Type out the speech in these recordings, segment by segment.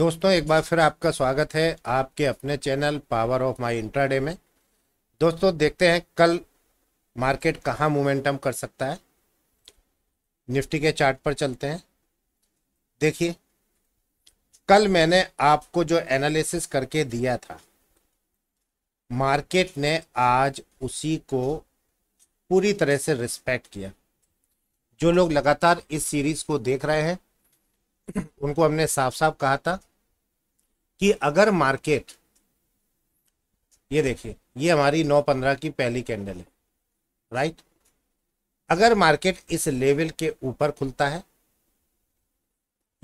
दोस्तों एक बार फिर आपका स्वागत है आपके अपने channel power of my intraday में दोस्तों देखते हैं कल मार्केट कहाँ मोमेंटम कर सकता है निफ्टी के चार्ट पर चलते हैं देखिए कल मैंने आपको जो एनालिसिस करके दिया था मार्केट ने आज उसी को पूरी तरह से रिस्पेक्ट किया जो लोग लगातार इस सीरीज को देख रहे हैं उनको हमने साफ साफ कहा था कि अगर मार्केट ये देखिए ये हमारी नौ पंद्रह की पहली कैंडल है राइट अगर मार्केट इस लेवल के ऊपर खुलता है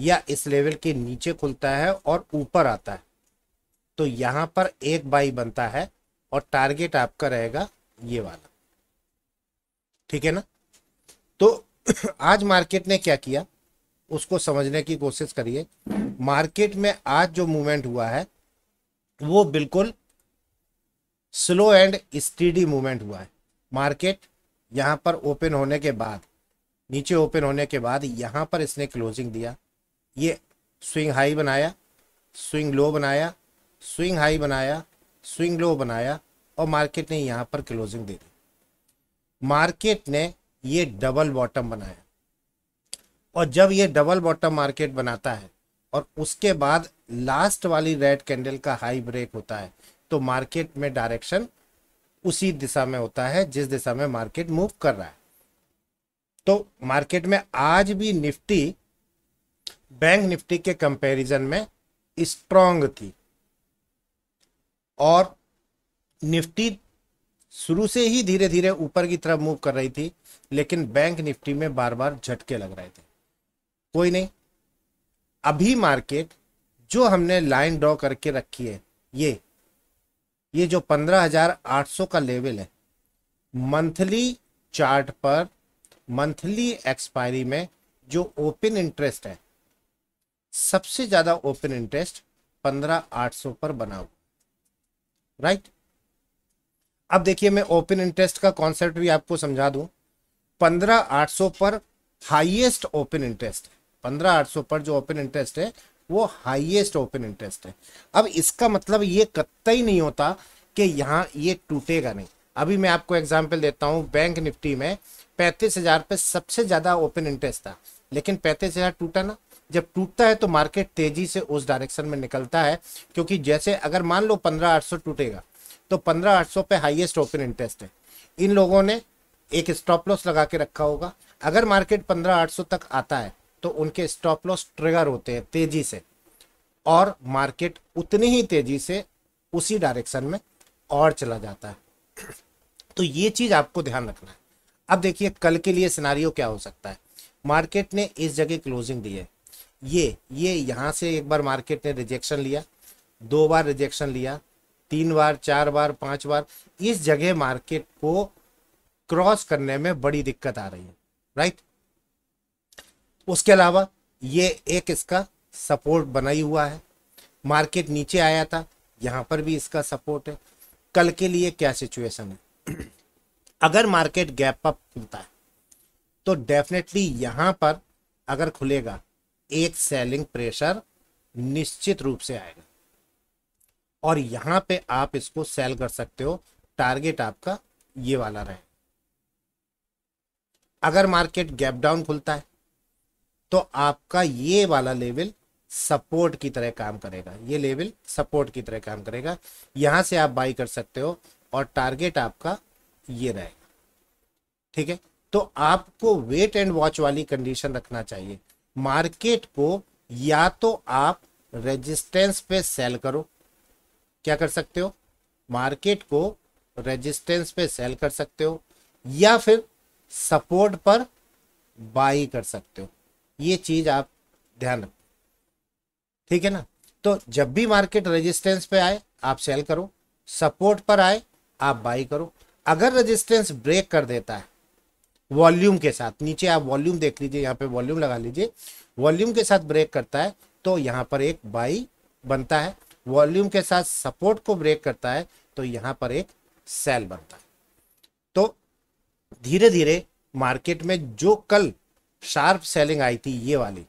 या इस लेवल के नीचे खुलता है और ऊपर आता है तो यहां पर एक बाई बनता है और टारगेट आपका रहेगा ये वाला ठीक है ना तो आज मार्केट ने क्या किया उसको समझने की कोशिश करिए मार्केट में आज जो मूवमेंट हुआ है वो बिल्कुल स्लो एंड स्टीडी मूवमेंट हुआ है मार्केट यहाँ पर ओपन होने के बाद नीचे ओपन होने के बाद यहाँ पर इसने क्लोजिंग दिया ये स्विंग हाई बनाया स्विंग लो बनाया स्विंग हाई बनाया स्विंग लो बनाया और मार्केट ने यहाँ पर क्लोजिंग दे दी मार्केट ने ये डबल बॉटम बनाया और जब ये डबल बॉटम मार्केट बनाता है और उसके बाद लास्ट वाली रेड कैंडल का हाई ब्रेक होता है तो मार्केट में डायरेक्शन उसी दिशा में होता है जिस दिशा में मार्केट मूव कर रहा है तो मार्केट में आज भी निफ्टी बैंक निफ्टी के कंपैरिजन में स्ट्रांग थी और निफ्टी शुरू से ही धीरे धीरे ऊपर की तरफ मूव कर रही थी लेकिन बैंक निफ्टी में बार बार झटके लग रहे थे कोई नहीं अभी मार्केट जो हमने लाइन ड्रॉ करके रखी है ये ये जो 15,800 का लेवल है मंथली चार्ट पर मंथली एक्सपायरी में जो ओपन इंटरेस्ट है सबसे ज़्यादा ओपन इंटरेस्ट 15,800 पर बना हुआ राइट अब देखिए मैं ओपन इंटरेस्ट का कॉन्सेप्ट भी आपको समझा दूं 15,800 पर हाईएस्ट ओपन इंटरेस्ट पंद्रह आठ सौ पर जो ओपन इंटरेस्ट है वो हाईएस्ट ओपन इंटरेस्ट है अब इसका मतलब ये कतई नहीं होता कि यहाँ ये टूटेगा नहीं अभी मैं आपको एग्जाम्पल देता हूँ बैंक निफ्टी में पैंतीस हज़ार पे सबसे ज़्यादा ओपन इंटरेस्ट था लेकिन पैंतीस हज़ार टूटा ना जब टूटता है तो मार्केट तेज़ी से उस डायरेक्शन में निकलता है क्योंकि जैसे अगर मान लो पंद्रह आठ सौ टूटेगा तो पंद्रह आठ सौ पे हाईएस्ट ओपन इंटरेस्ट है इन लोगों ने एक स्टॉप लॉस लगा के रखा होगा अगर मार्केट पंद्रह आठ सौ तक आता है तो उनके स्टॉप लॉस ट्रिगर होते हैं तेजी से और मार्केट उतनी ही तेजी से उसी डायरेक्शन में और चला जाता है तो ये चीज़ आपको ध्यान रखना है अब देखिए कल के लिए सिनारियो क्या हो सकता है मार्केट ने इस जगह क्लोजिंग दी है ये ये यहाँ से एक बार मार्केट ने रिजेक्शन लिया दो बार रिजेक्शन लिया तीन बार चार बार पांच बार इस जगह मार्केट को क्रॉस करने में बड़ी दिक्कत आ रही है राइट उसके अलावा ये एक इसका सपोर्ट बनाई हुआ है मार्केट नीचे आया था यहाँ पर भी इसका सपोर्ट है कल के लिए क्या सिचुएशन है अगर मार्केट गैप अप खुलता है तो डेफिनेटली यहाँ पर अगर खुलेगा एक सेलिंग प्रेशर निश्चित रूप से आएगा और यहाँ पे आप इसको सेल कर सकते हो टारगेट आपका ये वाला रहे अगर मार्केट गैप डाउन खुलता है तो आपका ये वाला लेवल सपोर्ट की तरह काम करेगा ये लेवल सपोर्ट की तरह काम करेगा यहां से आप बाई कर सकते हो और टारगेट आपका ये रहेगा ठीक है तो आपको वेट एंड वॉच वाली कंडीशन रखना चाहिए मार्केट को या तो आप रेजिस्टेंस पे सेल करो क्या कर सकते हो मार्केट को रेजिस्टेंस पे सेल कर सकते हो या फिर सपोर्ट पर बाई कर सकते हो ये चीज आप ध्यान रखें ठीक है ना तो जब भी मार्केट रेजिस्टेंस पे आए आप सेल करो सपोर्ट पर आए आप बाई करो अगर रेजिस्टेंस ब्रेक कर देता है वॉल्यूम के साथ नीचे आप वॉल्यूम देख लीजिए यहाँ पे वॉल्यूम लगा लीजिए वॉल्यूम के साथ ब्रेक करता है तो यहाँ पर एक बाई बनता है वॉल्यूम के साथ सपोर्ट को ब्रेक करता है तो यहाँ पर एक सेल बनता है तो धीरे धीरे मार्केट में जो कल शार्प सेलिंग आई थी ये वाली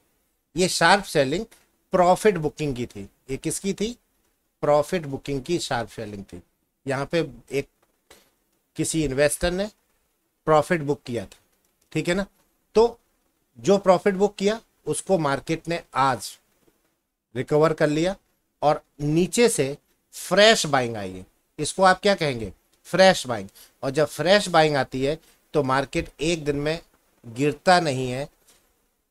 ये शार्प सेलिंग प्रॉफिट बुकिंग की थी ये किसकी थी प्रॉफिट बुकिंग की शार्प सेलिंग थी यहाँ पे एक किसी इन्वेस्टर ने प्रॉफिट बुक किया था ठीक है ना तो जो प्रॉफिट बुक किया उसको मार्केट ने आज रिकवर कर लिया और नीचे से फ्रेश बाइंग आई है इसको आप क्या कहेंगे फ्रेश बाइंग और जब फ्रेश बाइंग आती है तो मार्केट एक दिन में गिरता नहीं है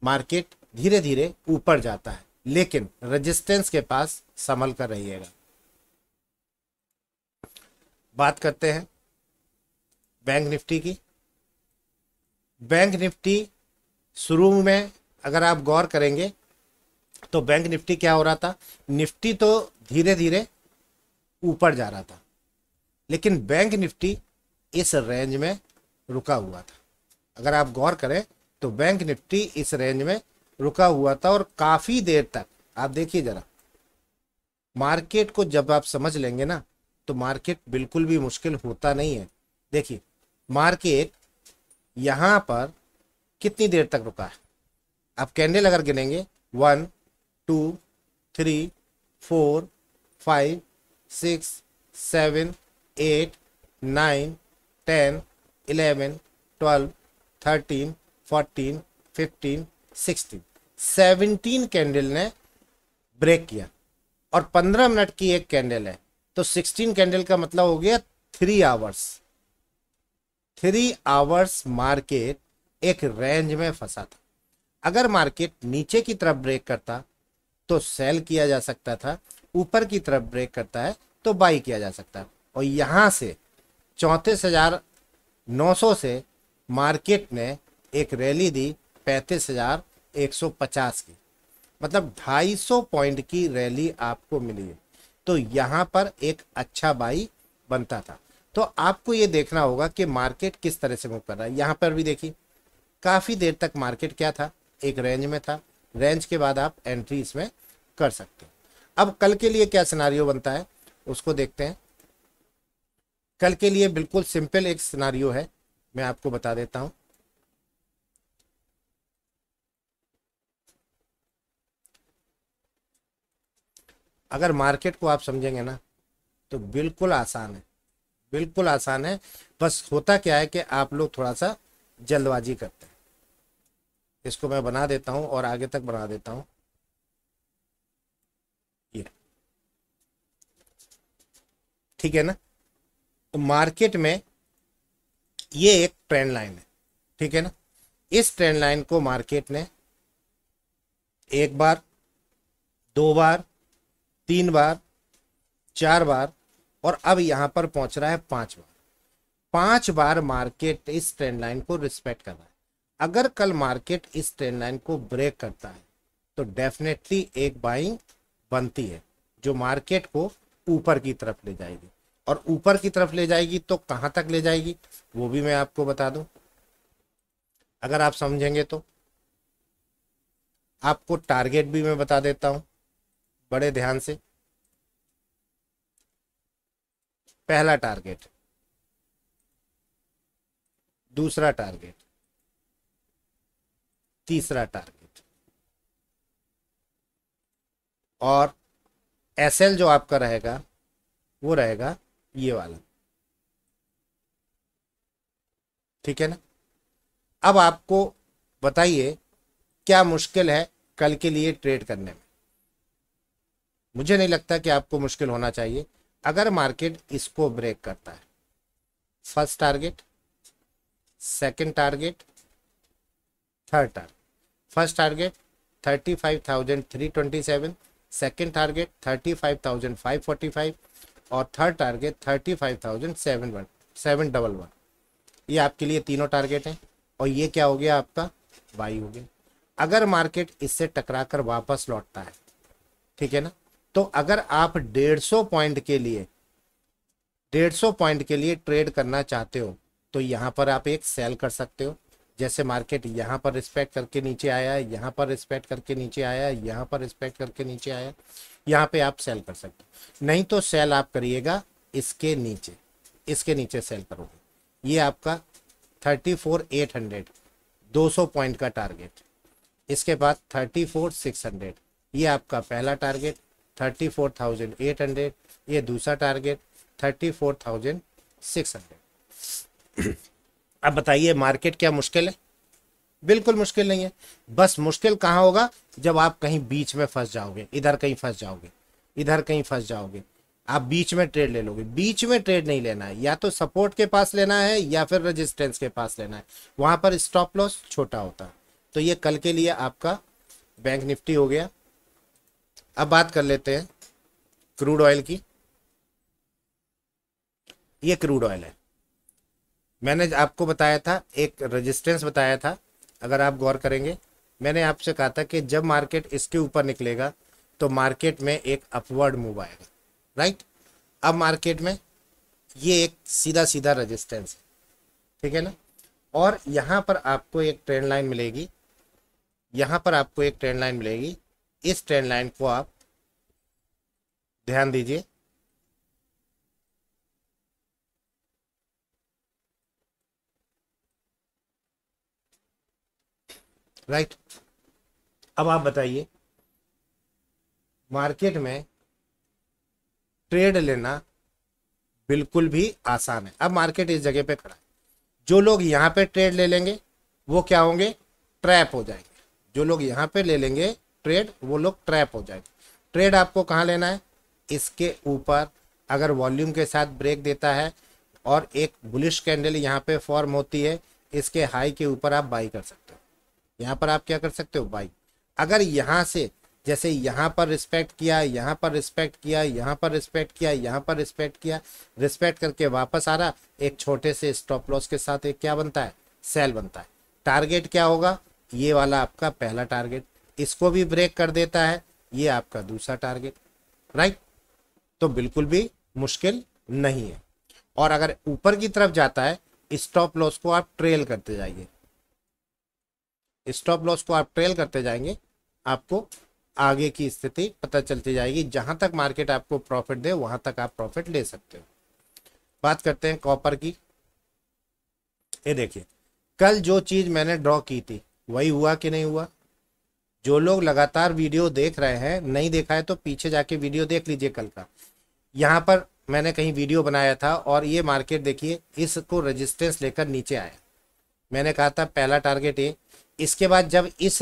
मार्केट धीरे धीरे ऊपर जाता है लेकिन रेजिस्टेंस के पास संभल कर रहिएगा बात करते हैं बैंक निफ्टी की बैंक निफ्टी शुरू में अगर आप गौर करेंगे तो बैंक निफ्टी क्या हो रहा था निफ्टी तो धीरे धीरे ऊपर जा रहा था लेकिन बैंक निफ्टी इस रेंज में रुका हुआ था अगर आप गौर करें तो बैंक निफ्टी इस रेंज में रुका हुआ था और काफ़ी देर तक आप देखिए ज़रा मार्केट को जब आप समझ लेंगे ना तो मार्केट बिल्कुल भी मुश्किल होता नहीं है देखिए मार्केट यहाँ पर कितनी देर तक रुका है आप कैंडल अगर गिनेंगे one two three four five six seven eight nine ten eleven twelve thirteen fourteen fifteen sixteen seventeen candle ने ब्रेक किया और पंद्रह मिनट की एक कैंडल है तो सिक्सटीन कैंडल का मतलब हो गया three hours three hours market एक रेंज में फंसा था अगर मार्केट नीचे की तरफ ब्रेक करता तो सेल किया जा सकता था ऊपर की तरफ ब्रेक करता है तो बाई किया जा सकता है और यहां से चौंतीस हजार नौ सौ से मार्केट ने एक रैली दी पैंतीस हजार एक सौ पचास की मतलब ढाई सौ पॉइंट की रैली आपको मिली है तो यहाँ पर एक अच्छा बाई बनता था तो आपको ये देखना होगा कि मार्केट किस तरह से मूव कर रहा है यहाँ पर भी देखिए काफ़ी देर तक मार्केट क्या था एक रेंज में था रेंज के बाद आप एंट्री इसमें कर सकते हैं अब कल के लिए क्या सिनारियो बनता है उसको देखते हैं कल के लिए बिल्कुल सिंपल एक सिनारियो है मैं आपको बता देता हूं अगर मार्केट को आप समझेंगे ना तो बिल्कुल आसान है बिल्कुल आसान है बस होता क्या है कि आप लोग थोड़ा सा जल्दबाजी करते हैं इसको मैं बना देता हूं और आगे तक बना देता हूं ये ठीक है ना तो मार्केट में ये एक ट्रेंड लाइन है ठीक है ना इस ट्रेंड लाइन को मार्केट ने एक बार दो बार तीन बार चार बार और अब यहां पर पहुंच रहा है पांच बार पांच बार मार्केट इस ट्रेंड लाइन को रिस्पेक्ट कर रहा है अगर कल मार्केट इस ट्रेंड लाइन को ब्रेक करता है तो डेफिनेटली एक बाइंग बनती है जो मार्केट को ऊपर की तरफ ले जाएगी और ऊपर की तरफ ले जाएगी तो कहां तक ले जाएगी वो भी मैं आपको बता दूं अगर आप समझेंगे तो आपको टारगेट भी मैं बता देता हूं बड़े ध्यान से पहला टारगेट दूसरा टारगेट तीसरा टारगेट और एसएल जो आपका रहेगा वो रहेगा ये वाला ठीक है ना अब आपको बताइए क्या मुश्किल है कल के लिए ट्रेड करने में मुझे नहीं लगता कि आपको मुश्किल होना चाहिए अगर मार्केट इसको ब्रेक करता है first target second target third target first target thirty five thousand three twenty seven second target thirty five thousand five forty five और third target thirty five thousand seven one seven double one ये आपके लिए तीनों target हैं और ये क्या हो गया आपका वाई हो गया अगर मार्केट इससे टकरा कर वापस लौटता है ठीक है ना तो अगर आप डेढ़ सौ पॉइंट के लिए डेढ़ सौ पॉइंट के लिए ट्रेड करना चाहते हो तो यहाँ पर आप एक सेल कर सकते हो जैसे मार्केट यहाँ पर रिस्पेक्ट करके नीचे आया यहाँ पर रिस्पेक्ट करके नीचे आया यहाँ पर रिस्पेक्ट करके नीचे आया यहाँ पे आप सेल कर सकते नहीं तो सेल आप करिएगा इसके नीचे इसके नीचे सेल करोगे ये आपका थर्टी फोर एट हंड्रेड दो सौ पॉइंट का टारगेट इसके बाद थर्टी फोर सिक्स हंड्रेड ये आपका पहला target thirty four thousand eight hundred ये दूसरा target thirty four thousand six hundred अब बताइए मार्केट क्या मुश्किल है बिल्कुल मुश्किल नहीं है बस मुश्किल कहाँ होगा जब आप कहीं बीच में फंस जाओगे इधर कहीं फंस जाओगे इधर कहीं फंस जाओगे आप बीच में ट्रेड ले लोगे बीच में ट्रेड नहीं लेना है या तो सपोर्ट के पास लेना है या फिर रेजिस्टेंस के पास लेना है वहाँ पर स्टॉप लॉस छोटा होता है तो ये कल के लिए आपका बैंक निफ्टी हो गया अब बात कर लेते हैं क्रूड ऑयल की ये क्रूड ऑयल है मैंने आपको बताया था एक रेजिस्टेंस बताया था अगर आप गौर करेंगे मैंने आपसे कहा था कि जब मार्केट इसके ऊपर निकलेगा तो मार्केट में एक अपवर्ड मूव आएगा राइट अब मार्केट में ये एक सीधा सीधा रेजिस्टेंस है ठीक है ना और यहाँ पर आपको एक ट्रेंड लाइन मिलेगी यहाँ पर आपको एक ट्रेंड लाइन मिलेगी इस ट्रेंड लाइन को आप ध्यान दीजिए राइट अब आप बताइए मार्केट में ट्रेड लेना बिल्कुल भी आसान है अब मार्केट इस जगह पे खड़ा है जो लोग यहाँ पे ट्रेड ले लेंगे वो क्या होंगे ट्रैप हो जाएंगे जो लोग यहाँ पे ले लेंगे ट्रेड वो लोग ट्रैप हो जाएंगे ट्रेड आपको कहाँ लेना है इसके ऊपर अगर वॉल्यूम के साथ ब्रेक देता है और एक बुलिश कैंडल यहाँ पे फॉर्म होती है इसके हाई के ऊपर आप बाई कर सकते यहाँ पर आप क्या कर सकते हो बाई अगर यहाँ से जैसे यहाँ पर रिस्पेक्ट किया यहाँ पर रिस्पेक्ट किया यहाँ पर रिस्पेक्ट किया यहाँ पर रिस्पेक्ट किया रिस्पेक्ट करके वापस आ रहा एक छोटे से स्टॉप लॉस के साथ एक क्या बनता है सेल बनता है टारगेट क्या होगा ये वाला आपका पहला टारगेट इसको भी ब्रेक कर देता है ये आपका दूसरा टारगेट राइट तो बिल्कुल भी मुश्किल नहीं है और अगर ऊपर की तरफ जाता है स्टॉप लॉस को आप ट्रेल करते जाइए स्टॉप लॉस को आप ट्रेल करते जाएंगे आपको आगे की स्थिति पता चलती जाएगी जहां तक मार्केट आपको प्रॉफिट दे वहां तक आप प्रॉफिट ले सकते हो बात करते हैं कॉपर की ये देखिए कल जो चीज मैंने ड्रॉ की थी वही हुआ कि नहीं हुआ जो लोग लगातार वीडियो देख रहे हैं नहीं देखा है तो पीछे जाके वीडियो देख लीजिए कल का यहाँ पर मैंने कहीं वीडियो बनाया था और ये मार्केट देखिए इसको रेजिस्टेंस लेकर नीचे आया मैंने कहा था पहला टारगेट ये इसके बाद जब इस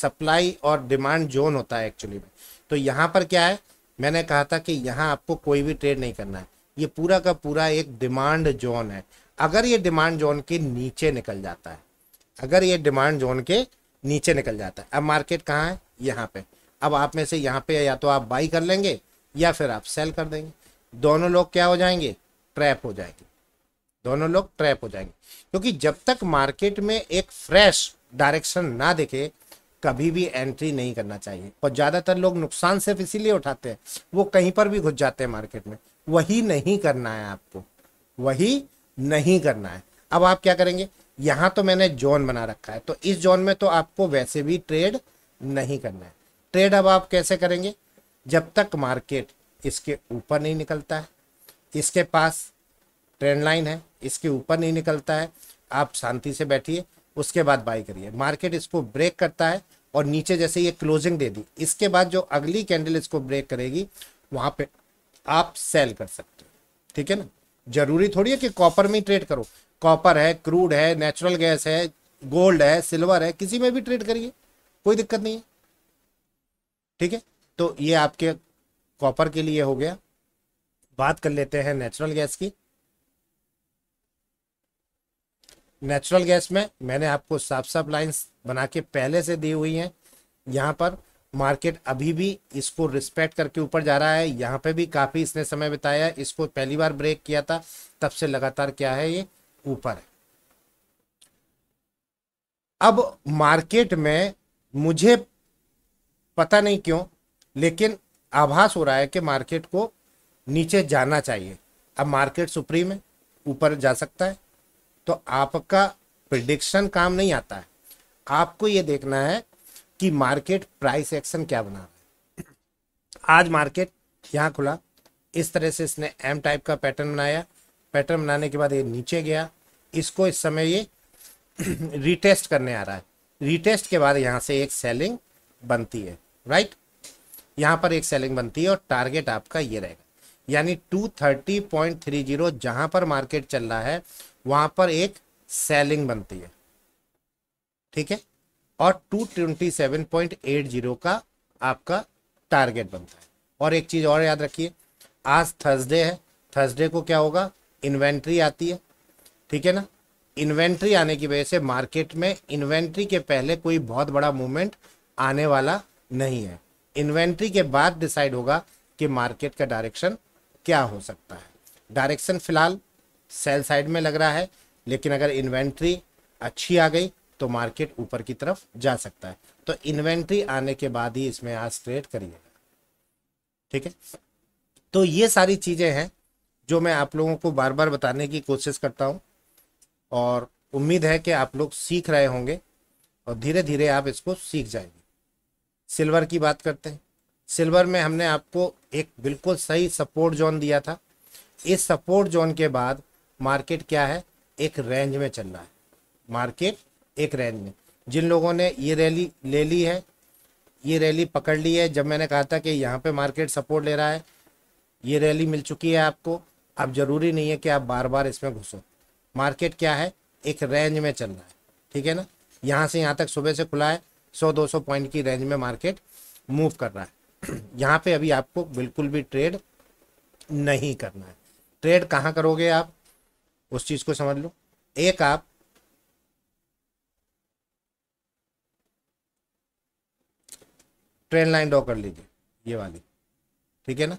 सप्लाई और डिमांड जोन होता है एक्चुअली में तो यहाँ पर क्या है मैंने कहा था कि यहाँ आपको कोई भी ट्रेड नहीं करना है ये पूरा का पूरा एक डिमांड जोन है अगर ये डिमांड जोन के नीचे निकल जाता है अगर ये डिमांड जोन के नीचे निकल जाता है अब मार्केट कहाँ है यहाँ पे अब आप में से यहाँ पे या तो आप बाई कर लेंगे या फिर आप सेल कर देंगे दोनों लोग क्या हो जाएंगे ट्रैप हो जाएंगे दोनों लोग ट्रैप हो जाएंगे क्योंकि जब तक मार्केट में एक फ्रेश डायरेक्शन ना देखे कभी भी एंट्री नहीं करना चाहिए और ज़्यादातर लोग नुकसान सिर्फ इसीलिए उठाते हैं वो कहीं पर भी घुस जाते हैं मार्केट में वही नहीं करना है आपको वही नहीं करना है अब आप क्या करेंगे यहां तो मैंने जोन बना रखा है तो इस जोन में तो आपको वैसे भी ट्रेड नहीं करना है ट्रेड अब आप कैसे करेंगे जब तक मार्केट इसके ऊपर नहीं निकलता है इसके पास ट्रेंड लाइन है इसके ऊपर नहीं निकलता है आप शांति से बैठिए उसके बाद बाई करिए मार्केट इसको ब्रेक करता है और नीचे जैसे ये क्लोजिंग दे दी इसके बाद जो अगली कैंडल इसको ब्रेक करेगी वहां पे आप सेल कर सकते हो ठीक है ना जरूरी थोड़ी है कि कॉपर में ट्रेड करो कॉपर है क्रूड है नेचुरल गैस है गोल्ड है सिल्वर है किसी में भी ट्रेड करिए कोई दिक्कत नहीं है ठीक है तो ये आपके कॉपर के लिए हो गया बात कर लेते हैं नेचुरल गैस की नेचुरल गैस में मैंने आपको साफ साफ लाइंस बना के पहले से दी हुई हैं यहाँ पर मार्केट अभी भी इसको रिस्पेक्ट करके ऊपर जा रहा है यहाँ पे भी काफ़ी इसने समय बिताया इसको पहली बार ब्रेक किया था तब से लगातार क्या है ये ऊपर है अब मार्केट में मुझे पता नहीं क्यों लेकिन आभास हो रहा है कि मार्केट को नीचे जाना चाहिए अब मार्केट सुप्रीम है ऊपर जा सकता है तो आपका प्रिडिक्शन काम नहीं आता है आपको ये देखना है कि मार्केट प्राइस एक्शन क्या बना रहा है आज मार्केट यहां खुला इस तरह से इसने एम टाइप का पैटर्न बनाया पैटर्न बनाने के बाद ये नीचे गया इसको इस समय ये रिटेस्ट करने आ रहा है रिटेस्ट के बाद यहां से एक सेलिंग बनती है राइट यहां पर एक सेलिंग बनती है और टारगेट आपका ये रहेगा यानी 230.30 जहां पर मार्केट चल रहा है वहां पर एक सेलिंग बनती है ठीक है और 227.80 का आपका टारगेट बनता है और एक चीज़ और याद रखिए आज थर्सडे है थर्सडे को क्या होगा इन्वेंट्री आती है ठीक है ना इन्वेंट्री आने की वजह से मार्केट में इन्वेंट्री के पहले कोई बहुत बड़ा मूवमेंट आने वाला नहीं है इन्वेंट्री के बाद डिसाइड होगा कि मार्केट का डायरेक्शन क्या हो सकता है डायरेक्शन फिलहाल सेल साइड में लग रहा है लेकिन अगर इन्वेंट्री अच्छी आ गई तो मार्केट ऊपर की तरफ जा सकता है तो इन्वेंट्री आने के बाद ही इसमें आज ट्रेड करिएगा ठीक है तो ये सारी चीज़ें हैं जो मैं आप लोगों को बार बार बताने की कोशिश करता हूं और उम्मीद है कि आप लोग सीख रहे होंगे और धीरे धीरे आप इसको सीख जाएंगे सिल्वर की बात करते हैं सिल्वर में हमने आपको एक बिल्कुल सही सपोर्ट जोन दिया था इस सपोर्ट जोन के बाद मार्केट क्या है एक रेंज में चल रहा है मार्केट एक रेंज में जिन लोगों ने ये रैली ले ली है ये रैली पकड़ ली है जब मैंने कहा था कि यहाँ पे मार्केट सपोर्ट ले रहा है ये रैली मिल चुकी है आपको अब ज़रूरी नहीं है कि आप बार बार इसमें घुसो मार्केट क्या है एक रेंज में चल रहा है ठीक है ना यहाँ से यहाँ तक सुबह से खुला है सौ दो पॉइंट की रेंज में मार्केट मूव कर रहा है यहाँ पे अभी आपको बिल्कुल भी ट्रेड नहीं करना है ट्रेड कहाँ करोगे आप उस चीज़ को समझ लो एक आप ट्रेन लाइन ड्रॉ कर लीजिए ये वाली ठीक है ना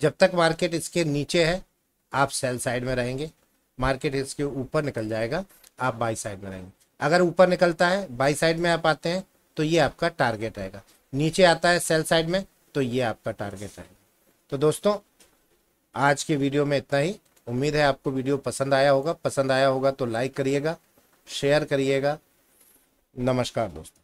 जब तक मार्केट इसके नीचे है आप सेल साइड में रहेंगे मार्केट इसके ऊपर निकल जाएगा आप बाई साइड में रहेंगे अगर ऊपर निकलता है बाई साइड में आप आते हैं तो ये आपका टारगेट रहेगा नीचे आता है सेल साइड में तो ये आपका टारगेट है तो दोस्तों आज के वीडियो में इतना ही उम्मीद है आपको वीडियो पसंद आया होगा पसंद आया होगा तो लाइक करिएगा शेयर करिएगा नमस्कार दोस्तों